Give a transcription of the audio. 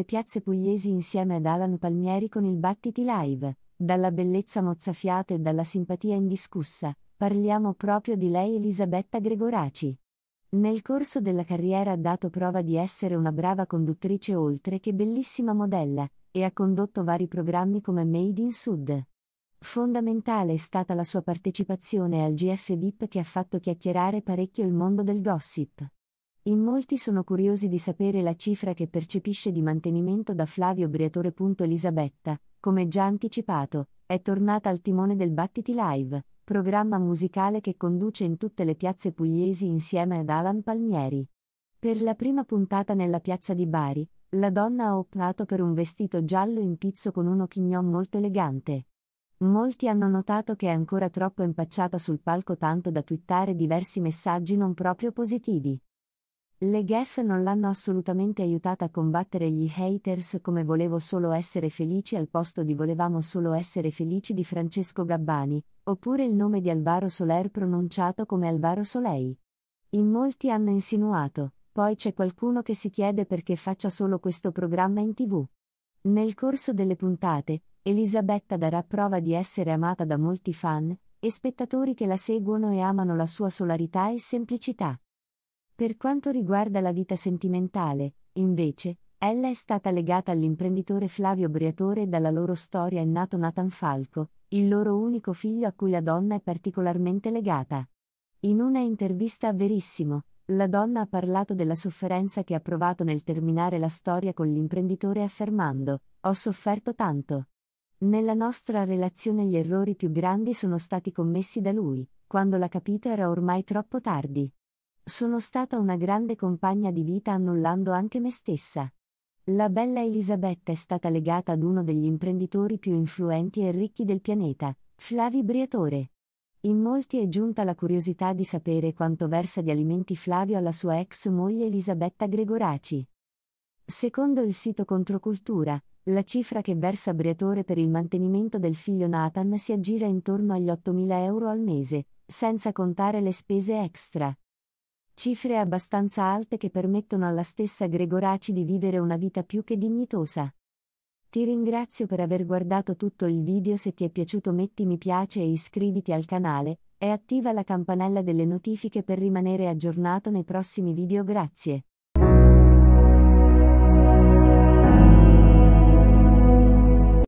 le piazze pugliesi insieme ad Alan Palmieri con il Battiti Live. Dalla bellezza mozzafiato e dalla simpatia indiscussa, parliamo proprio di lei Elisabetta Gregoraci. Nel corso della carriera ha dato prova di essere una brava conduttrice oltre che bellissima modella, e ha condotto vari programmi come Made in Sud. Fondamentale è stata la sua partecipazione al GF VIP che ha fatto chiacchierare parecchio il mondo del gossip. In molti sono curiosi di sapere la cifra che percepisce di mantenimento da Flavio Briatore. Elisabetta, come già anticipato, è tornata al timone del Battiti Live, programma musicale che conduce in tutte le piazze pugliesi insieme ad Alan Palmieri. Per la prima puntata nella piazza di Bari, la donna ha optato per un vestito giallo in pizzo con uno chignon molto elegante. Molti hanno notato che è ancora troppo impacciata sul palco tanto da twittare diversi messaggi non proprio positivi. Le gaffe non l'hanno assolutamente aiutata a combattere gli haters come volevo solo essere felici al posto di volevamo solo essere felici di Francesco Gabbani, oppure il nome di Alvaro Soler pronunciato come Alvaro Solei. In molti hanno insinuato, poi c'è qualcuno che si chiede perché faccia solo questo programma in tv. Nel corso delle puntate, Elisabetta darà prova di essere amata da molti fan e spettatori che la seguono e amano la sua solarità e semplicità. Per quanto riguarda la vita sentimentale, invece, ella è stata legata all'imprenditore Flavio Briatore e dalla loro storia è nato Nathan Falco, il loro unico figlio a cui la donna è particolarmente legata. In una intervista a Verissimo, la donna ha parlato della sofferenza che ha provato nel terminare la storia con l'imprenditore affermando, ho sofferto tanto. Nella nostra relazione gli errori più grandi sono stati commessi da lui, quando l'ha capito era ormai troppo tardi. Sono stata una grande compagna di vita annullando anche me stessa. La bella Elisabetta è stata legata ad uno degli imprenditori più influenti e ricchi del pianeta, Flavi Briatore. In molti è giunta la curiosità di sapere quanto versa di alimenti Flavio alla sua ex moglie Elisabetta Gregoraci. Secondo il sito Controcultura, la cifra che versa Briatore per il mantenimento del figlio Nathan si aggira intorno agli 8.000 euro al mese, senza contare le spese extra cifre abbastanza alte che permettono alla stessa Gregoraci di vivere una vita più che dignitosa. Ti ringrazio per aver guardato tutto il video se ti è piaciuto metti mi piace e iscriviti al canale, e attiva la campanella delle notifiche per rimanere aggiornato nei prossimi video grazie.